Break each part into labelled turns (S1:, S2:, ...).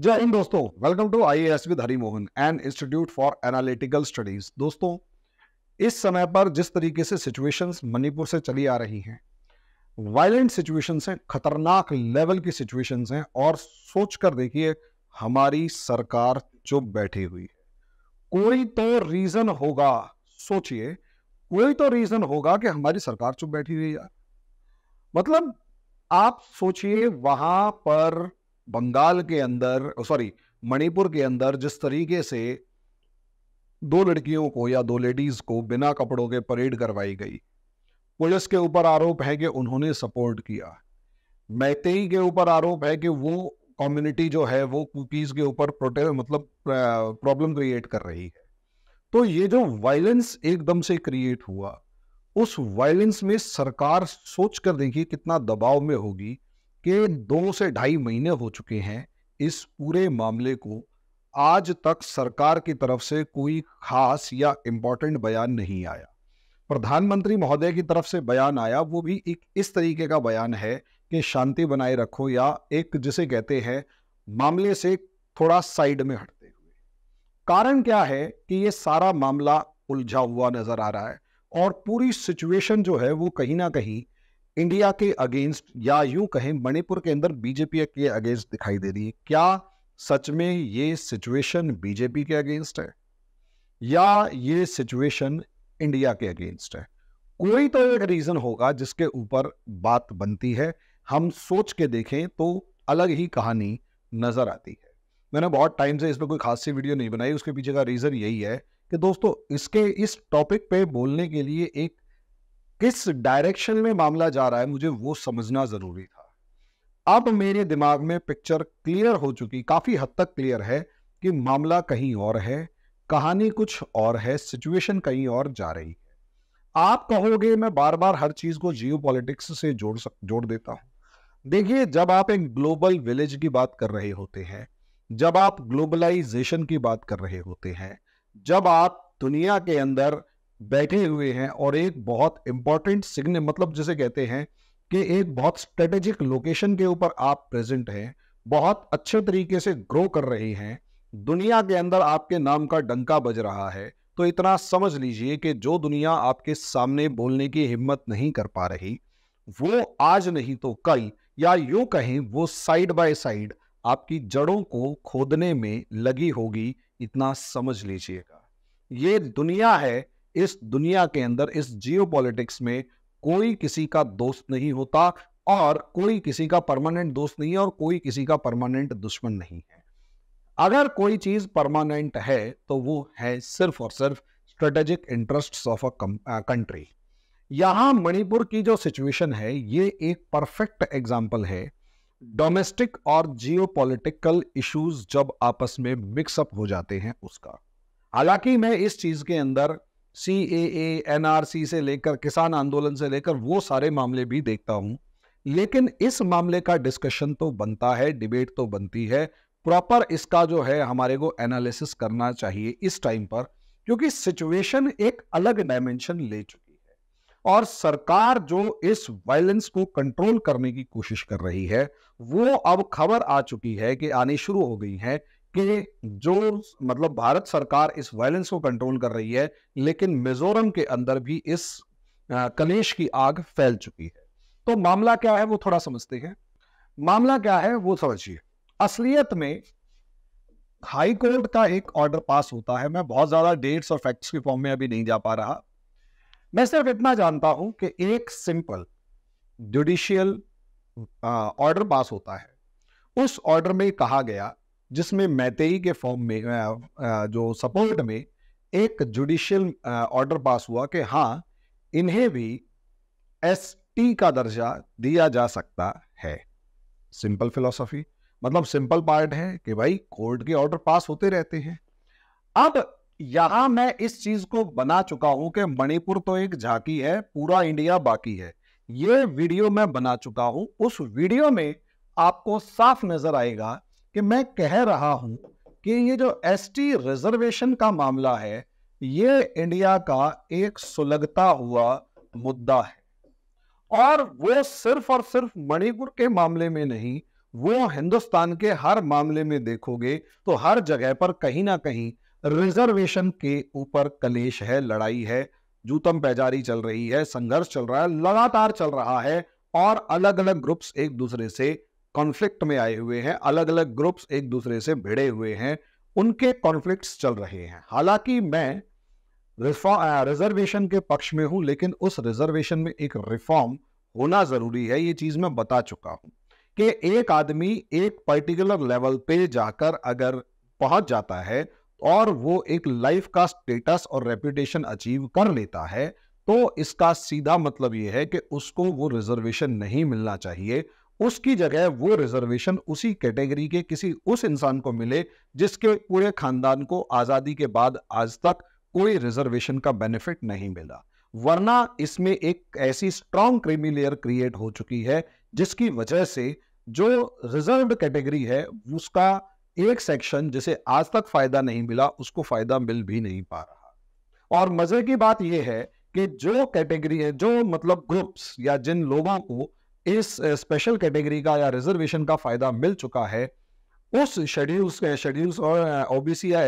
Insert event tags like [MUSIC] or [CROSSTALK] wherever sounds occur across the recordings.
S1: जय हिंद दोस्तों welcome to I S with Harimohan and institute for analytical studies दोस्तों इस समय पर जिस तरीके से सिचुएशंस मणिपुर से चली आ रही हैं वायलेंट सिचुएशंस हैं खतरनाक लेवल की सिचुएशंस हैं और सोच कर देखिए हमारी सरकार चुप बैठी हुई है कोई तो रीजन होगा सोचिए कोई तो रीजन होगा कि हमारी सरकार चुप बैठी हुई है मतलब आप सोचिए वहां पर बंगाल के अंदर सॉरी मणिपुर के अंदर जिस तरीके से दो लड़कियों को या दो लेडीज को बिना कपड़ों के परेड करवाई गई पुलिस के ऊपर आरोप है कि उन्होंने सपोर्ट किया मैतेई के ऊपर आरोप है कि वो कम्युनिटी जो है वो कुकीज के ऊपर प्रोटे मतलब प्रॉब्लम क्रिएट कर रही है तो ये जो वायलेंस एकदम से क्रिएट हुआ उस वायलेंस में सरकार सोच कर देखिए कितना दबाव में होगी कि दो से ढाई महीने हो चुके हैं इस पूरे मामले को आज तक सरकार की तरफ से कोई खास या इंपॉर्टेंट बयान नहीं आया प्रधानमंत्री महोदय की तरफ से बयान आया वो भी एक इस तरीके का बयान है कि शांति बनाए रखो या एक जिसे कहते हैं मामले से थोड़ा साइड में हटते हुए कारण क्या है कि ये सारा मामला उलझा हुआ नजर आ रहा है और पूरी सिचुएशन जो है वो कहीं ना कहीं इंडिया के अगेंस्ट या यूं कहें मणिपुर के अंदर बीजेपी के अगेंस्ट दिखाई दे रही है क्या सच में ये सिचुएशन बीजेपी के अगेंस्ट है या ये सिचुएशन इंडिया के अगेंस्ट है कोई तो एक रीजन होगा जिसके ऊपर बात बनती है हम सोच के देखें तो अलग ही कहानी नजर आती है मैंने बहुत टाइम से इस पर कोई खास सी वीडियो नहीं बनाई उसके पीछे का रीजन यही है कि दोस्तों इसके इस टॉपिक पे बोलने के लिए एक किस डायरेक्शन में मामला जा रहा है मुझे वो समझना जरूरी था अब मेरे दिमाग में पिक्चर क्लियर हो चुकी काफ़ी हद तक क्लियर है कि मामला कहीं और है कहानी कुछ और है सिचुएशन कहीं और जा रही है आप कहोगे मैं बार बार हर चीज़ को जियो पॉलिटिक्स से जोड़ सक जोड़ देता हूं देखिए जब आप एक ग्लोबल विलेज की बात कर रहे होते हैं जब आप ग्लोबलाइजेशन की बात कर रहे होते हैं जब आप दुनिया के अंदर बैठे हुए हैं और एक बहुत इंपॉर्टेंट सिग्न मतलब जिसे कहते हैं कि एक बहुत स्ट्रेटेजिक लोकेशन के ऊपर आप प्रेजेंट हैं बहुत अच्छे तरीके से ग्रो कर रहे हैं दुनिया के अंदर आपके नाम का डंका बज रहा है तो इतना समझ लीजिए कि जो दुनिया आपके सामने बोलने की हिम्मत नहीं कर पा रही वो आज नहीं तो कल या यूं कहें वो साइड बाय साइड आपकी जड़ों को खोदने में लगी होगी इतना समझ लीजिएगा ये दुनिया है इस दुनिया के अंदर इस जियो में कोई किसी का दोस्त नहीं होता और कोई किसी का परमानेंट दोस्त नहीं है और कोई किसी का परमानेंट दुश्मन नहीं है अगर कोई चीज परमानेंट है तो वो है सिर्फ और सिर्फ strategic interest of a country यहां मणिपुर की जो सिचुएशन है ये एक परफेक्ट एग्जाम्पल है डोमेस्टिक और जियोपॉलिटिकल इश्यूज जब आपस में मिक्सअप हो जाते हैं उसका हालांकि मैं इस चीज के अंदर सी ए ए एन आर सी से लेकर किसान आंदोलन से लेकर वो सारे मामले भी देखता हूँ लेकिन इस मामले का डिस्कशन तो बनता है डिबेट तो बनती है प्रॉपर इसका जो है हमारे को एनालिसिस करना चाहिए इस टाइम पर क्योंकि सिचुएशन एक अलग डायमेंशन ले चुकी है और सरकार जो इस वायलेंस को कंट्रोल करने की कोशिश कर रही है वो अब खबर आ चुकी है कि आनी शुरू हो गई है कि जो मतलब भारत सरकार इस वायलेंस को कंट्रोल कर रही है लेकिन मिजोरम के अंदर भी इस कलेश की आग फैल चुकी है तो मामला क्या है वो थोड़ा समझते हैं मामला क्या है वो समझिए असलियत में हाई कोर्ट का एक ऑर्डर पास होता है मैं बहुत ज्यादा डेट्स और फैक्ट्स के फॉर्म में अभी नहीं जा पा रहा मैं सिर्फ इतना जानता हूं कि एक सिंपल जुडिशियल ऑर्डर पास होता है उस ऑर्डर में कहा गया जिसमें मैतेई के फॉर्म में जो सपोर्ट में एक जुडिशियल ऑर्डर पास हुआ कि हाँ इन्हें भी एस टी का दर्जा दिया जा सकता है सिंपल फिलोसफी मतलब सिंपल पार्ट है कि भाई कोर्ट के ऑर्डर पास होते रहते हैं अब यहां मैं इस चीज को बना चुका हूं कि मणिपुर तो एक झांकी है पूरा इंडिया बाकी है ये वीडियो मैं बना चुका हूं उस वीडियो में आपको साफ नजर आएगा कि मैं कह रहा हूं कि ये जो एसटी रिजर्वेशन का मामला है ये इंडिया का एक सुलगता हुआ मुद्दा है और वो सिर्फ और सिर्फ मणिपुर के मामले में नहीं वो हिंदुस्तान के हर मामले में देखोगे तो हर जगह पर कहीं ना कहीं रिजर्वेशन के ऊपर कलेश है लड़ाई है जूतम पैजारी चल रही है संघर्ष चल रहा है लगातार चल रहा है और अलग अलग ग्रुप्स एक दूसरे से कॉन्फ्लिक्ट में आए हुए हैं अलग अलग ग्रुप्स एक दूसरे से भिड़े हुए हैं उनके कॉन्फ्लिक्ट्स चल रहे हैं हालांकि मैं रिजर्वेशन के पक्ष में हूं लेकिन उस रिजर्वेशन में एक रिफॉर्म होना जरूरी है ये चीज मैं बता चुका हूं कि एक आदमी एक पर्टिकुलर लेवल पे जाकर अगर पहुंच जाता है और वो एक लाइफ का स्टेटस और रेपुटेशन अचीव कर लेता है तो इसका सीधा मतलब ये है कि उसको वो रिजर्वेशन नहीं मिलना चाहिए उसकी जगह वो रिजर्वेशन उसी कैटेगरी के किसी उस इंसान को मिले जिसके पूरे खानदान को आज़ादी के बाद आज तक कोई रिजर्वेशन का बेनिफिट नहीं मिला वरना इसमें एक ऐसी स्ट्रांग क्रीमी लेयर क्रिएट हो चुकी है जिसकी वजह से जो रिजर्व कैटेगरी है उसका एक सेक्शन जिसे आज तक फायदा नहीं मिला उसको फायदा मिल भी नहीं पा रहा और मजे की बात यह है कि जो कैटेगरी है जो मतलब ग्रुप्स या जिन लोगों को इस स्पेशल कैटेगरी का या रिजर्वेशन का फ़ायदा मिल चुका है उस शेड्यूल्स के शेड्यूल्स और ओबीसी या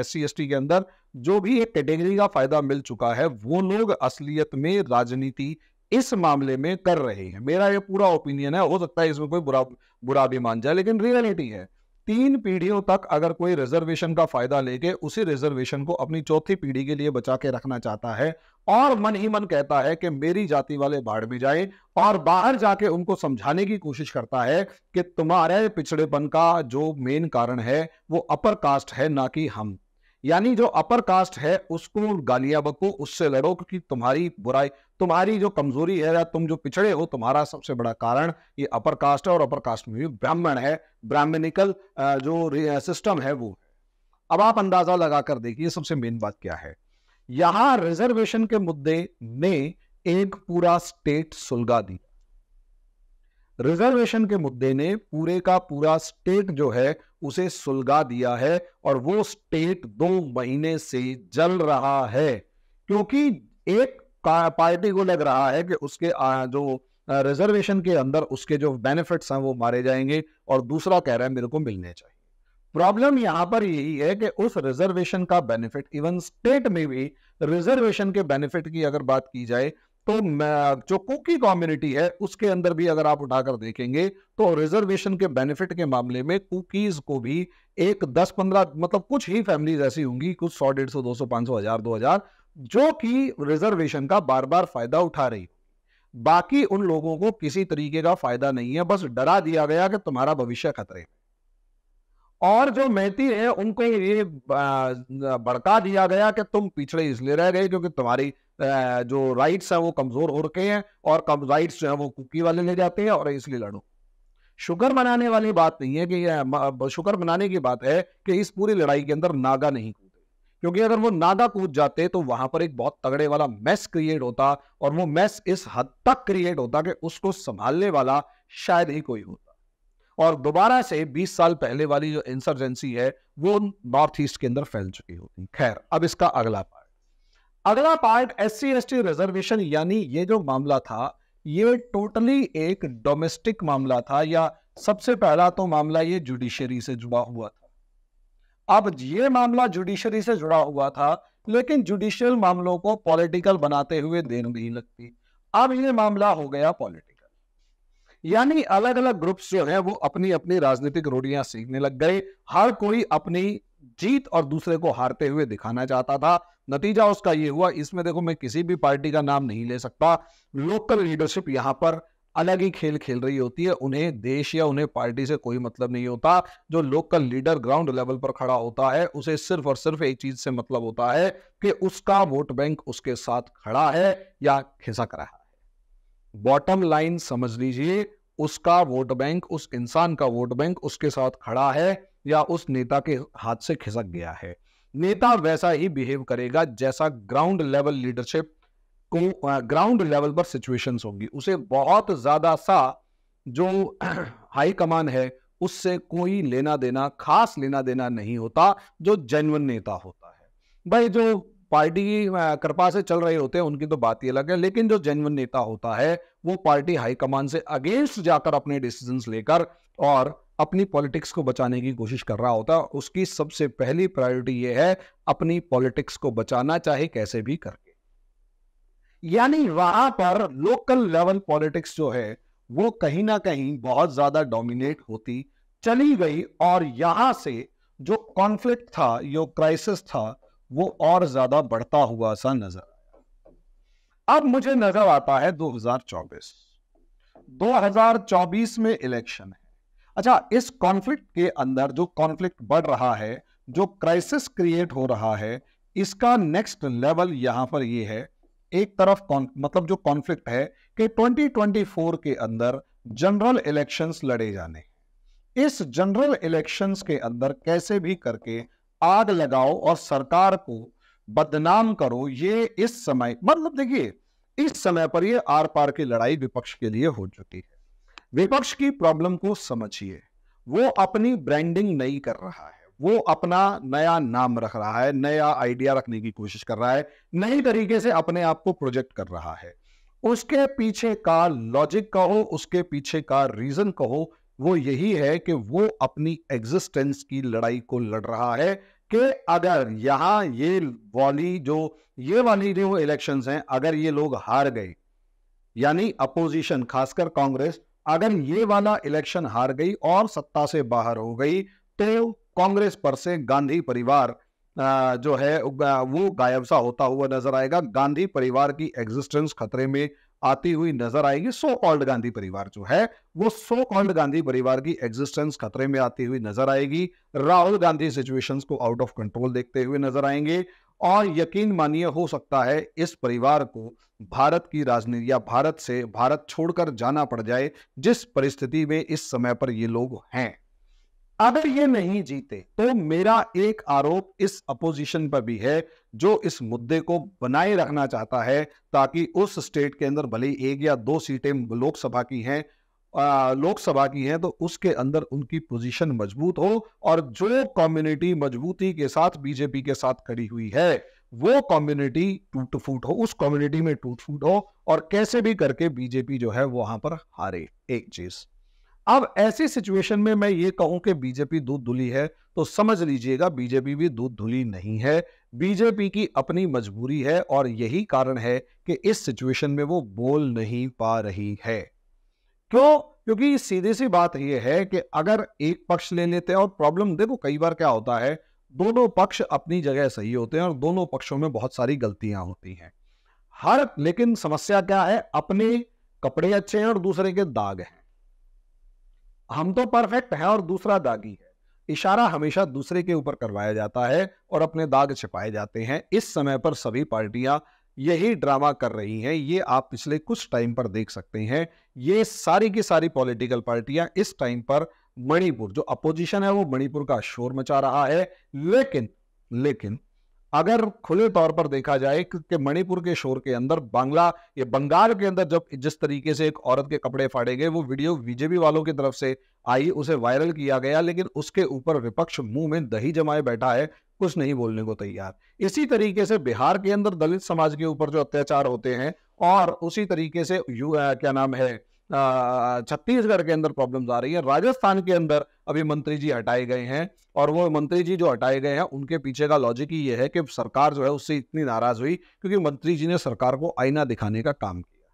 S1: एस सी के अंदर जो भी एक कैटेगरी का फ़ायदा मिल चुका है वो लोग असलियत में राजनीति इस मामले में कर रहे हैं मेरा ये पूरा ओपिनियन है हो सकता है इसमें कोई बुरा बुरा भी मान जाए लेकिन रियलिटी है तीन पीढ़ियों तक अगर कोई रिजर्वेशन का फायदा लेके उसी रिजर्वेशन को अपनी चौथी पीढ़ी के लिए बचा के रखना चाहता है और मन ही मन कहता है कि मेरी जाति वाले बाढ़ में जाए और बाहर जाके उनको समझाने की कोशिश करता है कि तुम्हारे पिछड़ेपन का जो मेन कारण है वो अपर कास्ट है ना कि हम यानी जो अपर कास्ट है उसको गालियां बको उससे लड़ो क्योंकि तुम्हारी बुराई तुम्हारी जो कमजोरी है या तुम जो पिछड़े हो तुम्हारा सबसे बड़ा कारण ये अपर कास्ट है और अपर कास्ट में भी ब्राह्मण है ब्राह्मणिकल जो सिस्टम है वो अब आप अंदाजा लगा कर देखिए सबसे मेन बात क्या है यहां रिजर्वेशन के मुद्दे ने एक पूरा स्टेट सुलगा दिया रिजर्वेशन के मुद्दे ने पूरे का पूरा स्टेट जो है उसे सुलगा दिया है और वो स्टेट दो महीने से जल रहा है क्योंकि एक पार्टी को लग रहा है कि उसके जो रिजर्वेशन के अंदर उसके जो बेनिफिट्स हैं वो मारे जाएंगे और दूसरा कह रहा है मेरे को मिलने चाहिए प्रॉब्लम यहां पर यही है कि उस रिजर्वेशन का बेनिफिट इवन स्टेट में भी रिजर्वेशन के बेनिफिट की अगर बात की जाए तो जो कुकी कम्युनिटी है उसके अंदर भी अगर आप उठाकर देखेंगे तो रिजर्वेशन के बेनिफिट के मामले में कुकीज को भी एक दस पंद्रह मतलब कुछ ही फैमिलीज ऐसी होंगी कुछ सौ डेढ़ सौ दो सौ पांच सौ हजार दो हजार जो कि रिजर्वेशन का बार बार फायदा उठा रही बाकी उन लोगों को किसी तरीके का फायदा नहीं है बस डरा दिया गया कि तुम्हारा भविष्य खतरे में और जो मेहती है उनको ये भड़का दिया गया कि तुम पिछड़े इसलिए रह गए क्योंकि तुम्हारी जो राइट्स हैं वो कमजोर हो रखे हैं और कम राइट्स जो है वो कुकी वाले ले जाते हैं और इसलिए लड़ो शुगर बनाने वाली बात नहीं है कि शुगर बनाने की बात है कि इस पूरी लड़ाई के अंदर नागा नहीं कूदे क्योंकि अगर वो नागा कूद जाते तो वहां पर एक बहुत तगड़े वाला मैस क्रिएट होता और वो मैस इस हद तक क्रिएट होता कि उसको संभालने वाला शायद ही कोई होता और दोबारा से 20 साल पहले वाली जो इंसर्जेंसी है वो नॉर्थ ईस्ट के अंदर फैल चुकी होती खैर अब इसका अगला पार्ट अगला पार्ट एस सी रिजर्वेशन यानी ये जो मामला था ये टोटली एक डोमेस्टिक मामला था या सबसे पहला तो मामला ये जुडिशरी से जुड़ा हुआ था अब ये मामला जुडिशरी से जुड़ा हुआ था लेकिन जुडिशियल मामलों को पॉलिटिकल बनाते हुए देर नहीं लगती अब ये मामला हो गया पॉलिटिकल यानी अलग अलग ग्रुप्स जो है वो अपनी अपनी राजनीतिक रोटियां सीखने लग गए हर कोई अपनी जीत और दूसरे को हारते हुए दिखाना चाहता था नतीजा उसका ये हुआ इसमें देखो मैं किसी भी पार्टी का नाम नहीं ले सकता लोकल लीडरशिप यहाँ पर अलग ही खेल खेल रही होती है उन्हें देश या उन्हें पार्टी से कोई मतलब नहीं होता जो लोकल लीडर ग्राउंड लेवल पर खड़ा होता है उसे सिर्फ और सिर्फ एक चीज से मतलब होता है कि उसका वोट बैंक उसके साथ खड़ा है या खिसक रहा है बॉटम लाइन समझ लीजिए उसका वोट बैंक उस इंसान का वोट बैंक उसके साथ खड़ा है या उस नेता के हाथ से खिसक गया है नेता वैसा ही बिहेव करेगा जैसा ग्राउंड लेवल लीडरशिप को ग्राउंड लेवल पर सिचुएशंस होंगी उसे बहुत ज़्यादा सा जो हाई [CLEARS THROAT] कमान है उससे कोई लेना देना खास लेना देना नहीं होता जो जेन्युन नेता होता है भाई जो पार्टी की कृपा से चल रहे होते हैं उनकी तो बात ही अलग है लेकिन जो जेनवन नेता होता है वो पार्टी हाईकमान से अगेंस्ट जाकर अपने डिसीजंस लेकर और अपनी पॉलिटिक्स को बचाने की कोशिश कर रहा होता है उसकी सबसे पहली प्रायोरिटी ये है अपनी पॉलिटिक्स को बचाना चाहे कैसे भी करके यानी वहां पर लोकल लेवल पॉलिटिक्स जो है वो कहीं ना कहीं बहुत ज्यादा डोमिनेट होती चली गई और यहां से जो कॉन्फ्लिक्ट था जो क्राइसिस था वो और ज्यादा बढ़ता हुआ सा नजर अब मुझे नजर आता है 2024 2024 में इलेक्शन है अच्छा इस कॉन्फ्लिक्ट के अंदर जो कॉन्फ्लिक्ट बढ़ रहा है जो क्राइसिस क्रिएट हो रहा है इसका नेक्स्ट लेवल यहां पर ये है एक तरफ मतलब जो कॉन्फ्लिक्ट है कि 2024 के अंदर जनरल इलेक्शंस लड़े जाने इस जनरल इलेक्शंस के अंदर कैसे भी करके आग लगाओ और सरकार को बदनाम करो ये इस समय मतलब देखिए इस समय पर ये आर पार की लड़ाई विपक्ष के लिए हो चुकी है विपक्ष की प्रॉब्लम को समझिए वो अपनी ब्रांडिंग नहीं कर रहा है वो अपना नया नाम रख रहा है नया आइडिया रखने की कोशिश कर रहा है नए तरीके से अपने आप को प्रोजेक्ट कर रहा है उसके पीछे का लॉजिक कहो उसके पीछे का रीजन कहो वो यही है कि वो अपनी एग्जिस्टेंस की लड़ाई को लड़ रहा है कि अगर यहाँ ये वाली जो ये वाली जो इलेक्शंस हैं अगर ये लोग हार गए यानी अपोजिशन खासकर कांग्रेस अगर ये वाला इलेक्शन हार गई और सत्ता से बाहर हो गई तो कांग्रेस पर से गांधी परिवार जो है वो गायब सा होता हुआ नजर आएगा गांधी परिवार की एग्जिस्टेंस खतरे में आती हुई नजर आएगी सो कॉल्ड गांधी परिवार जो है वो सो कॉल्ड गांधी परिवार की एग्जिस्टेंस खतरे में आती हुई नजर आएगी राहुल गांधी सिचुएशंस को आउट ऑफ कंट्रोल देखते हुए नजर आएंगे और यकीन मानिए हो सकता है इस परिवार को भारत की राजनीति या भारत से भारत छोड़कर जाना पड़ जाए जिस परिस्थिति में इस समय पर ये लोग हैं अगर ये नहीं जीते तो मेरा एक आरोप इस अपोजिशन पर भी है जो इस मुद्दे को बनाए रखना चाहता है ताकि उस स्टेट के अंदर भले एक या दो सीटें लोकसभा की हैं लोकसभा की हैं तो उसके अंदर उनकी पोजीशन मजबूत हो और जो कम्युनिटी मजबूती के साथ बीजेपी के साथ खड़ी हुई है वो कम्युनिटी टूट फूट हो उस कम्युनिटी में टूट फूट हो और कैसे भी करके बीजेपी जो है वहां पर हारे एक चीज अब ऐसी सिचुएशन में मैं ये कहूं कि बीजेपी दूध धुली है तो समझ लीजिएगा बीजेपी भी दूध धुली नहीं है बीजेपी की अपनी मजबूरी है और यही कारण है कि इस सिचुएशन में वो बोल नहीं पा रही है क्यों क्योंकि सीधी सी बात यह है कि अगर एक पक्ष ले लेते हैं और प्रॉब्लम देखो कई बार क्या होता है दोनों पक्ष अपनी जगह सही होते हैं और दोनों पक्षों में बहुत सारी गलतियां होती हैं हर लेकिन समस्या क्या है अपने कपड़े अच्छे हैं और दूसरे के दाग हैं हम तो परफेक्ट है और दूसरा दागी है इशारा हमेशा दूसरे के ऊपर करवाया जाता है और अपने दाग छिपाए जाते हैं इस समय पर सभी पार्टियां यही ड्रामा कर रही हैं ये आप पिछले कुछ टाइम पर देख सकते हैं ये सारी की सारी पॉलिटिकल पार्टियां इस टाइम पर मणिपुर जो अपोजिशन है वो मणिपुर का शोर मचा रहा है लेकिन लेकिन अगर खुले तौर पर देखा जाए कि मणिपुर के शोर के अंदर बांग्ला ये बंगाल के अंदर जब जिस तरीके से एक औरत के कपड़े फाड़े गए वो वीडियो बीजेपी वालों की तरफ से आई उसे वायरल किया गया लेकिन उसके ऊपर विपक्ष मुंह में दही जमाए बैठा है कुछ नहीं बोलने को तैयार इसी तरीके से बिहार के अंदर दलित समाज के ऊपर जो अत्याचार होते हैं और उसी तरीके से यू क्या नाम है छत्तीसगढ़ के अंदर प्रॉब्लम्स आ रही है राजस्थान के अंदर अभी मंत्री जी हटाए गए हैं और वो मंत्री जी जो हटाए गए हैं उनके पीछे का लॉजिक ही ये है कि सरकार जो है उससे इतनी नाराज हुई क्योंकि मंत्री जी ने सरकार को आईना दिखाने का काम किया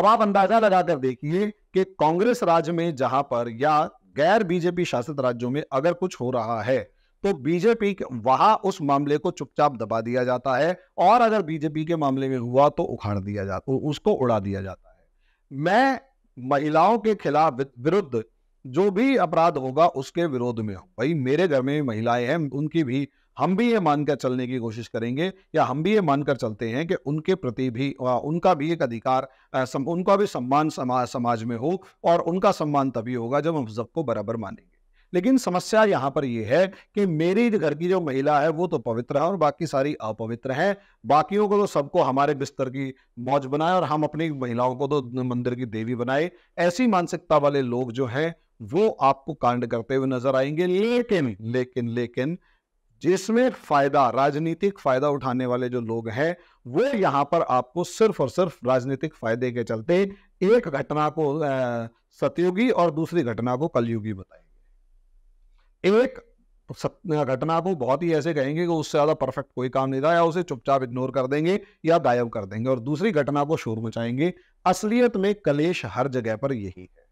S1: अब आप अंदाजा लगाकर देखिए कि कांग्रेस राज्य में जहां पर या गैर बीजेपी शासित राज्यों में अगर कुछ हो रहा है तो बीजेपी वहां उस मामले को चुपचाप दबा दिया जाता है और अगर बीजेपी के मामले में हुआ तो उखाड़ दिया जाता उसको उड़ा दिया जाता है मैं महिलाओं के खिलाफ विरुद्ध जो भी अपराध होगा उसके विरोध में हूँ भाई मेरे घर में महिलाएं हैं उनकी भी हम भी ये मानकर चलने की कोशिश करेंगे या हम भी ये मानकर चलते हैं कि उनके प्रति भी उनका भी एक अधिकार उनका भी सम्मान समाज समाज में हो और उनका सम्मान तभी होगा जब हम सबको बराबर मानेंगे लेकिन समस्या यहाँ पर यह है कि मेरी घर की जो महिला है वो तो पवित्र है और बाकी सारी अपवित्र है बाकियों को तो सबको हमारे बिस्तर की मौज बनाए और हम अपनी महिलाओं को तो मंदिर की देवी बनाए ऐसी मानसिकता वाले लोग जो है वो आपको कांड करते हुए नजर आएंगे लेकिन लेकिन लेकिन जिसमें फायदा राजनीतिक फायदा उठाने वाले जो लोग हैं वो यहाँ पर आपको सिर्फ और सिर्फ राजनीतिक फायदे के चलते एक घटना को सतयुगी और दूसरी घटना को कलयुगी बताएंगे एक घटना को तो बहुत ही ऐसे कहेंगे कि उससे ज़्यादा परफेक्ट कोई काम नहीं था या उसे चुपचाप इग्नोर कर देंगे या गायब कर देंगे और दूसरी घटना को शोर मचाएंगे असलियत में कलेश हर जगह पर यही है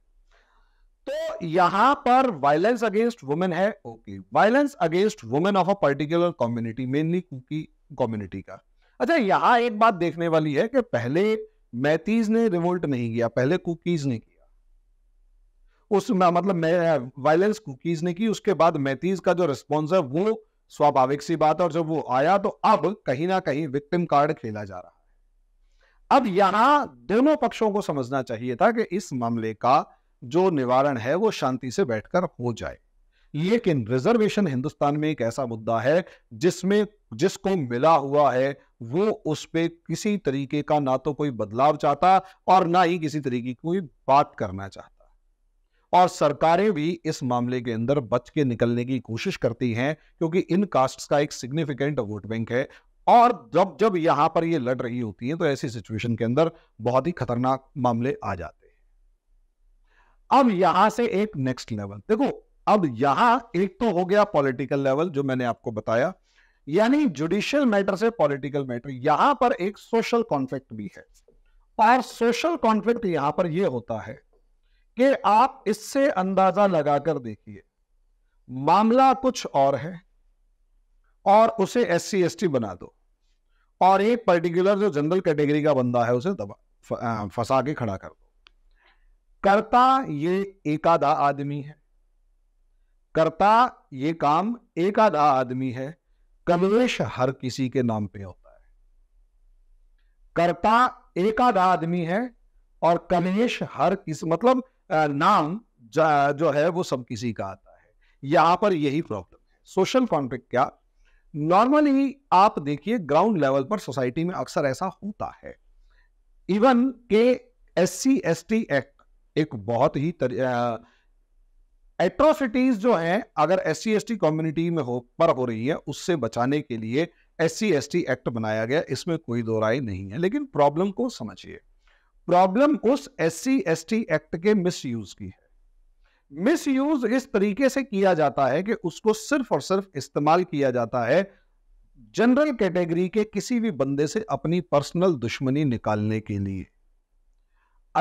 S1: तो यहां पर वायलेंस अगेंस्ट वुमेन है okay violence against women of a particular community mainly Kuki community का अच्छा यहां एक बात देखने वाली है कि पहले मैथीज ने रिवोल्ट नहीं किया पहले कुकीज ने किया उस मतलब वायलेंस कुकीज ने की उसके बाद मैथीज का जो रिस्पॉन्स है वो स्वाभाविक सी बात है और जब वो आया तो अब कहीं ना कहीं विक्टिम कार्ड खेला जा रहा है अब यहां दोनों पक्षों को समझना चाहिए था कि इस मामले का जो निवारण है वो शांति से बैठकर हो जाए लेकिन रिजर्वेशन हिंदुस्तान में एक ऐसा मुद्दा है जिसमें जिसको मिला हुआ है वो उस पर किसी तरीके का ना तो कोई बदलाव चाहता और ना ही किसी तरीके की कोई बात करना चाहता और सरकारें भी इस मामले के अंदर बच के निकलने की कोशिश करती हैं क्योंकि इन कास्ट का एक सिग्निफिकेंट वोट बैंक है और जब जब यहां पर ये लड़ रही होती हैं तो ऐसी सिचुएशन के अंदर बहुत ही खतरनाक मामले आ जाते हैं अब यहां से एक नेक्स्ट लेवल देखो अब यहां एक तो हो गया पॉलिटिकल लेवल जो मैंने आपको बताया यानी जुडिशियल मैटर से पॉलिटिकल मैटर यहां पर एक सोशल कॉन्फ्लिक्ट भी है और सोशल कॉन्फ्लिक्ट यहां पर यह होता है कि आप इससे अंदाजा लगाकर देखिए मामला कुछ और है और उसे एस सी एस टी बना दो और एक पर्टिकुलर जो जनरल कैटेगरी का बंदा है उसे दबा फंसा के खड़ा कर दो करता ये आधा आदमी है करता ये काम एक आधा आदमी है कमलेश हर किसी के नाम पे होता है करता आधा आदमी है और कमलेश हर किस मतलब नाम जो है वो सब किसी का आता है यहाँ पर यही प्रॉब्लम है सोशल कॉन्फ्लिक्ट क्या नॉर्मली आप देखिए ग्राउंड लेवल पर सोसाइटी में अक्सर ऐसा होता है इवन के S C S T act एक बहुत ही एट्रोसिटीज जो है अगर S C S T community में हो पर हो रही है उससे बचाने के लिए S C S T act बनाया गया इसमें कोई दो राय नहीं है लेकिन प्रॉब्लम को समझिए प्रॉब्लम उस S C S T act के मिस यूज की है यूज इस तरीके से किया जाता है कि उसको सिर्फ और सिर्फ इस्तेमाल किया जाता है जनरल कैटेगरी के किसी भी बंदे से अपनी पर्सनल दुश्मनी निकालने के लिए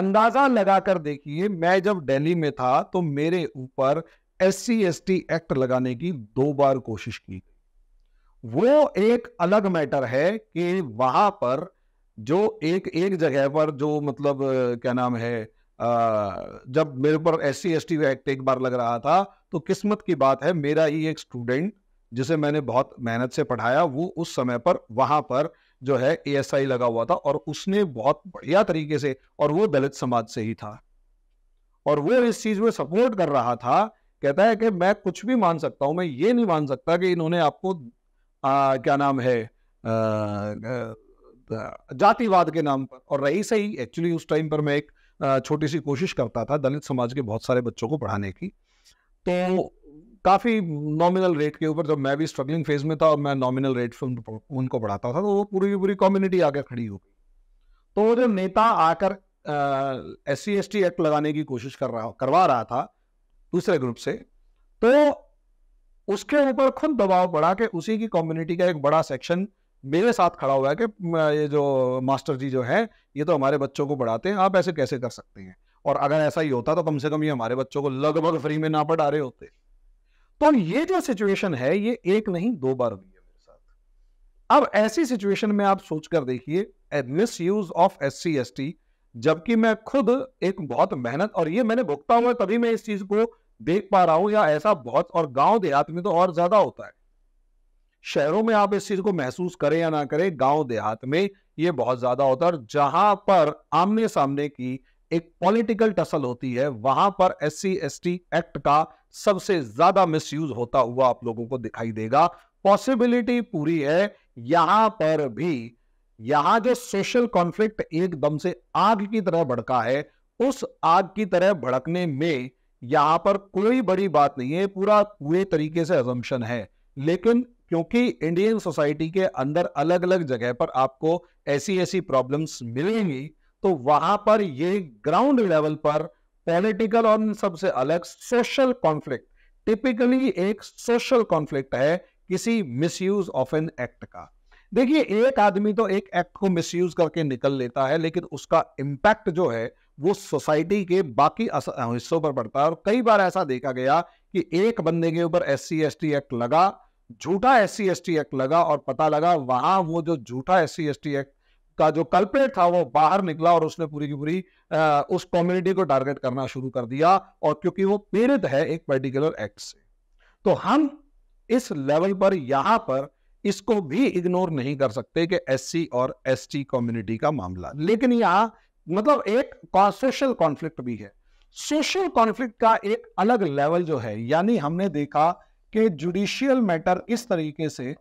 S1: अंदाजा लगाकर देखिए मैं जब दिल्ली में था तो मेरे ऊपर S C S T act लगाने की दो बार कोशिश की गई वो एक अलग मैटर है कि वहां पर जो एक एक जगह पर जो मतलब क्या नाम है आ, जब मेरे पर S C S T act एक बार लग रहा था तो किस्मत की बात है मेरा ही एक स्टूडेंट जिसे मैंने बहुत मेहनत से पढ़ाया वो उस समय पर वहां पर जो है ए एस आई लगा हुआ था और उसने बहुत बढ़िया तरीके से और वो दलित समाज से ही था और वो इस चीज में सपोर्ट कर रहा था कहता है कि मैं कुछ भी मान सकता हूं मैं ये नहीं मान सकता कि इन्होंने आपको आ, क्या नाम है आ, आ, जातिवाद के नाम पर और रही सही एक्चुअली उस टाइम पर मैं एक छोटी सी कोशिश करता था दलित समाज के बहुत सारे बच्चों को पढ़ाने की तो काफ़ी नॉमिनल रेट के ऊपर जब मैं भी स्ट्रगलिंग फेज में था और मैं नॉमिनल रेट पर उनको पढ़ाता था तो वो पूरी की पूरी कम्युनिटी आकर खड़ी हो गई तो वो जो नेता आकर S C S T act लगाने की कोशिश कर रहा करवा रहा था दूसरे ग्रुप से तो उसके ऊपर खुद दबाव पड़ा कि उसी की कम्युनिटी का एक बड़ा सेक्शन मेरे साथ खड़ा हुआ है कि ये जो मास्टर जी जो है ये तो हमारे बच्चों को पढ़ाते हैं आप ऐसे कैसे कर सकते हैं और अगर ऐसा ही होता तो कम से कम ये हमारे बच्चों को लगभग फ्री में ना पढ़ा रहे होते तो ये जो सिचुएशन है ये एक नहीं दो बार हुई है मेरे साथ अब ऐसी सिचुएशन में आप सोचकर देखिए misuse of S C S T जबकि मैं खुद एक बहुत मेहनत और ये मैंने भुगता हुआ तभी मैं इस चीज को देख पा रहा हूं या ऐसा बहुत और गांव देहात में तो और ज्यादा होता है शहरों में आप इस चीज को महसूस करें या ना करें गांव देहात में ये बहुत ज्यादा होता है और जहां पर आमने सामने की एक पॉलिटिकल टसल होती है वहां पर S C S T act का सबसे ज्यादा यूज होता हुआ आप लोगों को दिखाई देगा पॉसिबिलिटी पूरी है यहां पर भी यहां जो सोशल कॉन्फ्लिक्ट एकदम से आग की तरह भड़का है उस आग की तरह भड़कने में यहां पर कोई बड़ी बात नहीं है पूरा पूरे तरीके से अजम्पन है लेकिन क्योंकि इंडियन सोसाइटी के अंदर अलग अलग जगह पर आपको ऐसी ऐसी प्रॉब्लम्स मिलेंगी तो वहां पर ये ग्राउंड लेवल पर पॉलिटिकल और सबसे अलग सोशल कॉन्फ्लिक्ट टिपिकली एक सोशल कॉन्फ्लिक्ट है किसी मिसयूज ऑफ एन एक्ट का देखिए एक आदमी तो एक एक्ट को मिसयूज करके निकल लेता है लेकिन उसका इम्पैक्ट जो है वो सोसाइटी के बाकी हिस्सों पर पड़ता है और कई बार ऐसा देखा गया कि एक बंदे के ऊपर एस सी एक्ट लगा झूठा एस सी एक्ट लगा और पता लगा वहां वो जो झूठा एस सी एक्ट का जो कल्पेट था वो बाहर निकला और उसने पूरी की पूरी उस कम्युनिटी को टारगेट करना शुरू कर दिया और क्योंकि वो प्रेरित है एक पर्टिकुलर एक्ट से तो हम इस लेवल पर यहां पर इसको भी इग्नोर नहीं कर सकते कि एससी और एसटी कम्युनिटी का मामला लेकिन यहां मतलब एक सोशल कॉन्फ्लिक्ट भी है सोशल कॉन्फ्लिक्ट का एक अलग लेवल जो है यानी हमने देखा कि जुडिशियल मैटर इस तरीके से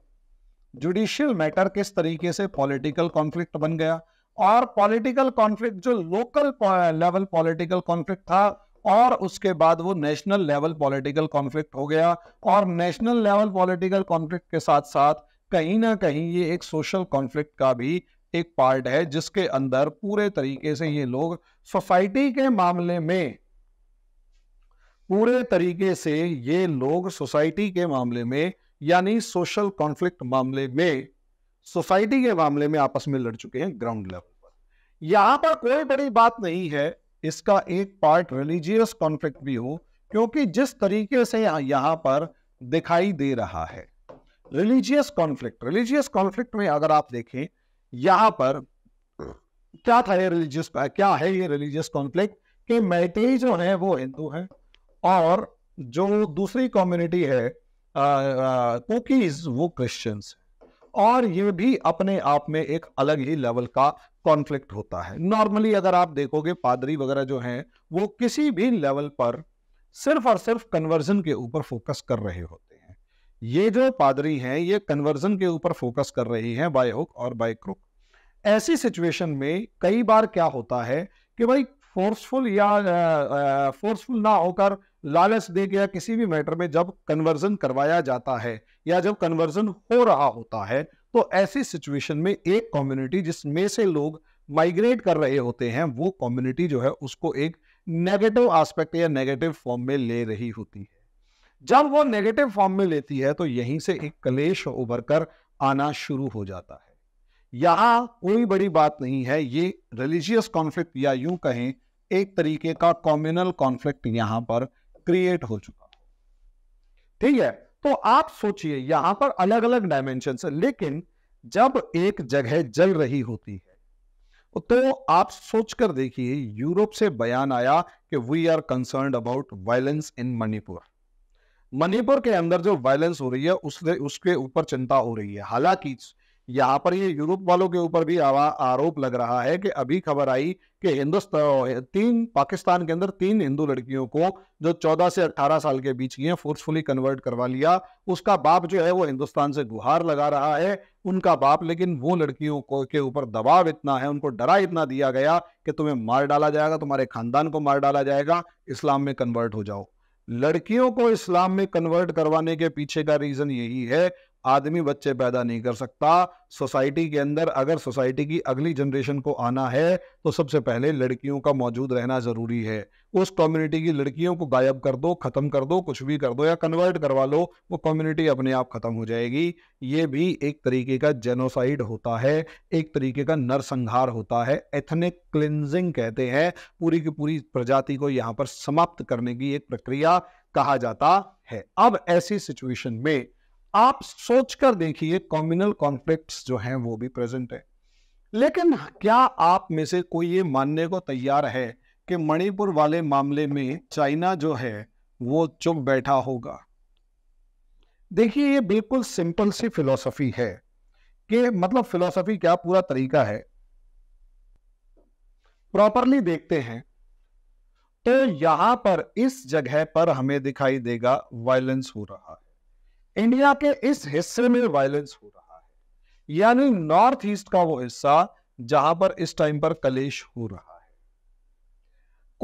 S1: जुडिशियल मैटर किस तरीके से पॉलिटिकल कॉन्फ्लिक्ट बन गया और पॉलिटिकल कॉन्फ्लिक्ट जो लोकल लेवल पॉलिटिकल कॉन्फ्लिक्ट था और उसके बाद वो नेशनल लेवल पॉलिटिकल कॉन्फ्लिक्ट हो गया और नेशनल लेवल पॉलिटिकल कॉन्फ्लिक्ट के साथ साथ कहीं ना कहीं ये एक सोशल कॉन्फ्लिक्ट का भी एक पार्ट है जिसके अंदर पूरे तरीके से ये लोग सोसाइटी के मामले में पूरे तरीके से ये लोग सोसाइटी के मामले में यानी सोशल कॉन्फ्लिक्ट मामले में सोसाइटी के मामले में आपस में लड़ चुके हैं ग्राउंड लेवल पर यहां पर कोई बड़ी बात नहीं है इसका एक पार्ट रिलीजियस कॉन्फ्लिक्ट भी हो क्योंकि जिस तरीके से यहां पर दिखाई दे रहा है रिलीजियस कॉन्फ्लिक्ट रिलीजियस कॉन्फ्लिक्ट में अगर आप देखें यहां पर क्या था ये रिलीजियस क्या है ये रिलीजियस कॉन्फ्लिक्ट कि जो है वो हिंदू है और जो दूसरी कम्युनिटी है कुकीज वो क्रिश्चियंस और ये भी अपने आप में एक अलग ही लेवल का कॉन्फ्लिक्ट होता है नॉर्मली अगर आप देखोगे पादरी वगैरह जो हैं वो किसी भी लेवल पर सिर्फ और सिर्फ कन्वर्जन के ऊपर फोकस कर रहे होते हैं ये जो पादरी हैं ये कन्वर्जन के ऊपर फोकस कर रही हैं बाय हुक और बाय क्रुक ऐसी सिचुएशन में कई बार क्या होता है कि भाई फोर्सफुल या फोर्सफुल uh, uh, ना होकर लालच दे के या किसी भी मैटर में जब कन्वर्जन करवाया जाता है या जब कन्वर्जन हो रहा होता है तो ऐसी सिचुएशन में एक कम्युनिटी जिसमें से लोग माइग्रेट कर रहे होते हैं वो कम्युनिटी जो है उसको एक नेगेटिव आस्पेक्ट या नेगेटिव फॉर्म में ले रही होती है जब वो नेगेटिव फॉर्म में लेती है तो यहीं से एक कलेश उभर कर आना शुरू हो जाता है यहाँ कोई बड़ी बात नहीं है ये रिलीजियस कॉन्फ्लिक्ट या यूं कहें एक तरीके का कॉम्युनल कॉन्फ्लिक्ट यहां पर क्रिएट हो चुका ठीक है तो आप सोचिए यहां पर अलग अलग डायमेंशन है लेकिन जब एक जगह जल रही होती है तो आप सोचकर देखिए यूरोप से बयान आया कि we are concern about violence in Manipur Manipur के अंदर जो वायलेंस हो रही है उसके ऊपर चिंता हो रही है हालांकि यहाँ पर ये यूरोप वालों के ऊपर भी आरोप लग रहा है कि अभी खबर आई कि हिंदुस्तान तीन पाकिस्तान के अंदर तीन हिंदू लड़कियों को जो 14 से 18 साल के बीच की हैं फोर्सफुली कन्वर्ट करवा लिया उसका बाप जो है वो हिंदुस्तान से गुहार लगा रहा है उनका बाप लेकिन वो लड़कियों को के ऊपर दबाव इतना है उनको डरा इतना दिया गया कि तुम्हें मार डाला जाएगा तुम्हारे खानदान को मार डाला जाएगा इस्लाम में कन्वर्ट हो जाओ लड़कियों को इस्लाम में कन्वर्ट करवाने के पीछे का रीजन यही है आदमी बच्चे पैदा नहीं कर सकता सोसाइटी के अंदर अगर सोसाइटी की अगली जनरेशन को आना है तो सबसे पहले लड़कियों का मौजूद रहना ज़रूरी है उस कम्युनिटी की लड़कियों को गायब कर दो ख़त्म कर दो कुछ भी कर दो या कन्वर्ट करवा लो वो कम्युनिटी अपने आप ख़त्म हो जाएगी ये भी एक तरीके का जेनोसाइड होता है एक तरीके का नरसंहार होता है एथनिक क्लिनजिंग कहते हैं पूरी की पूरी प्रजाति को यहाँ पर समाप्त करने की एक प्रक्रिया कहा जाता है अब ऐसी सिचुएशन में आप सोचकर देखिए कॉम्युनल कॉन्फ्लिक्ट जो है वो भी प्रेजेंट है लेकिन क्या आप में से कोई ये मानने को तैयार है कि मणिपुर वाले मामले में चाइना जो है वो चुप बैठा होगा देखिए ये बिल्कुल सिंपल सी फिलॉसफी है कि मतलब फिलॉसफी क्या पूरा तरीका है प्रॉपरली देखते हैं तो यहां पर इस जगह पर हमें दिखाई देगा वायलेंस हो रहा है इंडिया के इस हिस्से में वायलेंस हो रहा है यानी नॉर्थ ईस्ट का वो हिस्सा जहां पर इस टाइम पर कलेश हो रहा है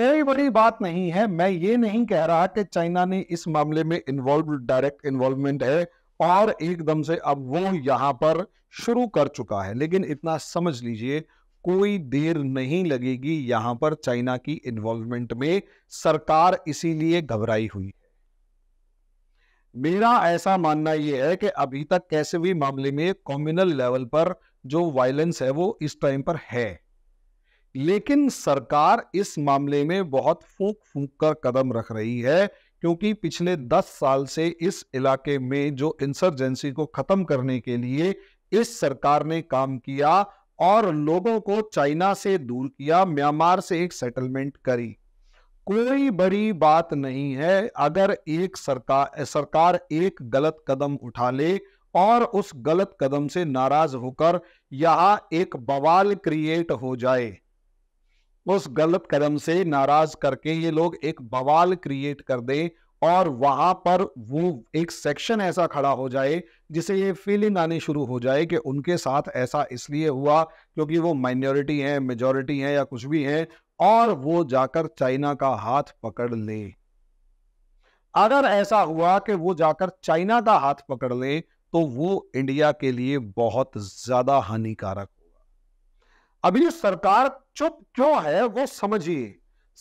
S1: कोई बड़ी बात नहीं है मैं ये नहीं कह रहा कि चाइना ने इस मामले में इन्वॉल्व डायरेक्ट इन्वॉल्वमेंट है और एकदम से अब वो यहां पर शुरू कर चुका है लेकिन इतना समझ लीजिए कोई देर नहीं लगेगी यहां पर चाइना की इन्वॉल्वमेंट में सरकार इसीलिए घबराई हुई मेरा ऐसा मानना यह है कि अभी तक कैसे भी मामले में कॉम्युनल लेवल पर जो वायलेंस है वो इस टाइम पर है लेकिन सरकार इस मामले में बहुत फूक फूक कर कदम रख रही है क्योंकि पिछले दस साल से इस इलाके में जो इंसर्जेंसी को खत्म करने के लिए इस सरकार ने काम किया और लोगों को चाइना से दूर किया म्यांमार से एक सेटलमेंट करी कोई बड़ी बात नहीं है अगर एक सरकार सरकार एक गलत कदम उठा ले और उस गलत कदम से नाराज होकर यह एक बवाल क्रिएट हो जाए उस गलत कदम से नाराज करके ये लोग एक बवाल क्रिएट कर दे और वहां पर वो एक सेक्शन ऐसा खड़ा हो जाए जिसे ये फीलिंग आनी शुरू हो जाए कि उनके साथ ऐसा इसलिए हुआ क्योंकि वो माइनॉरिटी है मेजॉरिटी है या कुछ भी है और वो जाकर चाइना का हाथ पकड़ ले अगर ऐसा हुआ कि वो जाकर चाइना का हाथ पकड़ ले तो वो इंडिया के लिए बहुत ज्यादा हानिकारक होगा अभी सरकार चुप क्यों है वो समझिए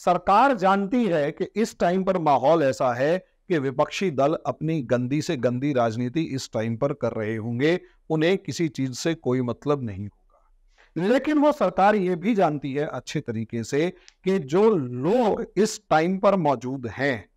S1: सरकार जानती है कि इस टाइम पर माहौल ऐसा है कि विपक्षी दल अपनी गंदी से गंदी राजनीति इस टाइम पर कर रहे होंगे उन्हें किसी चीज से कोई मतलब नहीं हो लेकिन वो सरकार ये भी जानती है अच्छे तरीके से कि जो लोग इस टाइम पर मौजूद हैं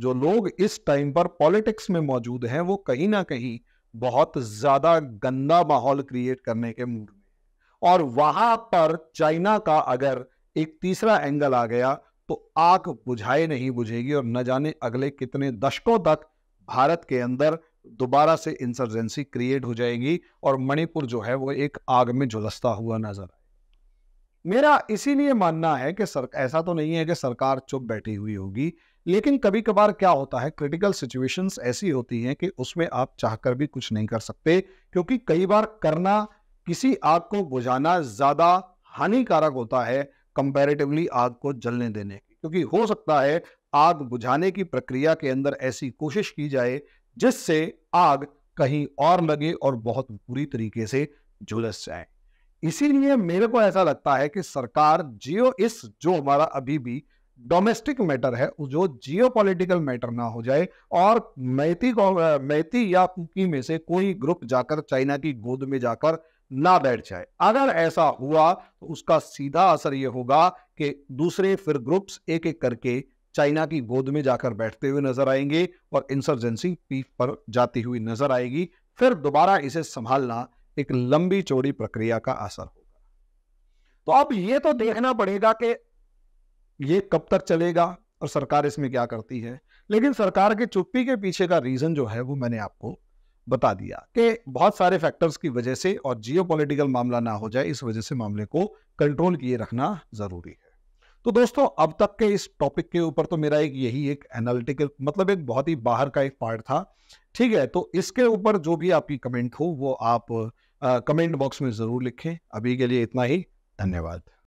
S1: जो लोग इस टाइम पर पॉलिटिक्स में मौजूद हैं वो कहीं ना कहीं बहुत ज्यादा गंदा माहौल क्रिएट करने के मूड में और वहां पर चाइना का अगर एक तीसरा एंगल आ गया तो आग बुझाए नहीं बुझेगी और न जाने अगले कितने दशकों तक भारत के अंदर दोबारा से इंसर्जेंसी क्रिएट हो जाएगी और मणिपुर जो है वो एक आग में झुलसता हुआ नजर आए मेरा इसीलिए मानना है कि सर ऐसा तो नहीं है कि सरकार चुप बैठी हुई होगी लेकिन कभी कभार क्या होता है क्रिटिकल सिचुएशंस ऐसी होती हैं कि उसमें आप चाहकर भी कुछ नहीं कर सकते क्योंकि कई बार करना किसी आग को बुझाना ज़्यादा हानिकारक होता है कंपैरेटिवली आग को जलने देने क्योंकि हो सकता है आग बुझाने की प्रक्रिया के अंदर ऐसी कोशिश की जाए जिससे आग कहीं और लगे और बहुत बुरी तरीके से झुलस जाए इसीलिए मेरे को ऐसा लगता है कि सरकार जियो इस जो हमारा अभी भी डोमेस्टिक मैटर है जो जियो पॉलिटिकल मैटर ना हो जाए और मैती मैती या कुकी में से कोई ग्रुप जाकर चाइना की गोद में जाकर ना बैठ जाए अगर ऐसा हुआ तो उसका सीधा असर यह होगा कि दूसरे फिर ग्रुप्स एक एक करके चाइना की गोद में जाकर बैठते हुए नजर आएंगे और इंसर्जेंसी पीक पर जाती हुई नजर आएगी फिर दोबारा इसे संभालना एक लंबी चौड़ी प्रक्रिया का असर होगा तो अब ये तो देखना पड़ेगा कि ये कब तक चलेगा और सरकार इसमें क्या करती है लेकिन सरकार के चुप्पी के पीछे का रीजन जो है वो मैंने आपको बता दिया कि बहुत सारे फैक्टर्स की वजह से और जियो मामला ना हो जाए इस वजह से मामले को कंट्रोल किए रखना जरूरी है तो दोस्तों अब तक के इस टॉपिक के ऊपर तो मेरा एक यही एक एनालिटिकल मतलब एक बहुत ही बाहर का एक पार्ट था ठीक है तो इसके ऊपर जो भी आपकी कमेंट हो वो आप आ, कमेंट बॉक्स में ज़रूर लिखें अभी के लिए इतना ही धन्यवाद